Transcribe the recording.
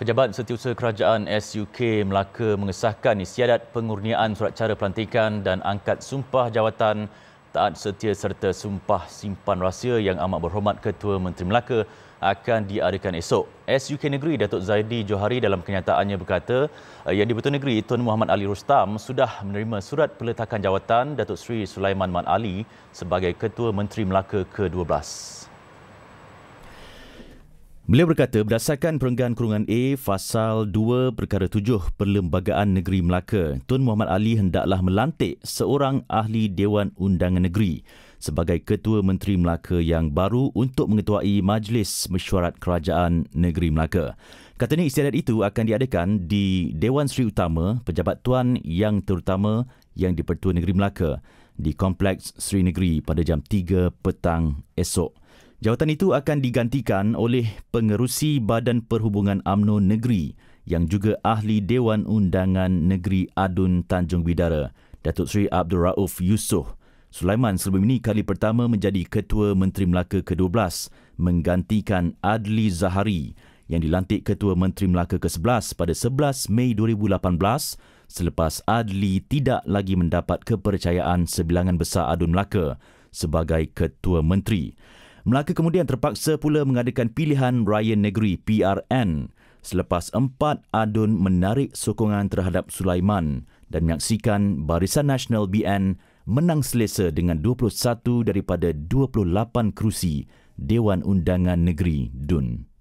Pejabat Setiausaha Kerajaan SUK Melaka mengesahkan istiadat pengurniaan surat cara pelantikan dan angkat sumpah jawatan taat setia serta sumpah simpan rahsia yang amat berhormat Ketua Menteri Melaka akan diadakan esok. SUK Negeri Datuk Zaidi Johari dalam kenyataannya berkata yang di Pertuan Negeri Tun Muhammad Ali Rustam sudah menerima surat peletakan jawatan Datuk Sri Sulaiman Man Ali sebagai Ketua Menteri Melaka ke-12. Beliau berkata, berdasarkan Perenggan Kurungan A, Fasal 2, Perkara 7, Perlembagaan Negeri Melaka, Tun Muhammad Ali hendaklah melantik seorang ahli Dewan Undangan Negeri sebagai Ketua Menteri Melaka yang baru untuk mengetuai Majlis Mesyuarat Kerajaan Negeri Melaka. Katanya istiadat itu akan diadakan di Dewan Seri Utama, Pejabat Tuan yang terutama yang di Pertua Negeri Melaka di Kompleks Seri Negeri pada jam 3 petang esok. Jawatan itu akan digantikan oleh pengerusi Badan Perhubungan UMNO Negeri yang juga ahli Dewan Undangan Negeri Adun Tanjung Bidara, Datuk Seri Abdul Rauf Yusof. Sulaiman sebelum ini kali pertama menjadi Ketua Menteri Melaka ke-12 menggantikan Adli Zahari yang dilantik Ketua Menteri Melaka ke-11 pada 11 Mei 2018 selepas Adli tidak lagi mendapat kepercayaan sebilangan besar Adun Melaka sebagai Ketua Menteri. Melaka kemudian terpaksa pula mengadakan pilihan raya negeri PRN selepas empat adun menarik sokongan terhadap Sulaiman dan menyaksikan Barisan Nasional BN menang selesa dengan 21 daripada 28 kerusi Dewan Undangan Negeri DUN.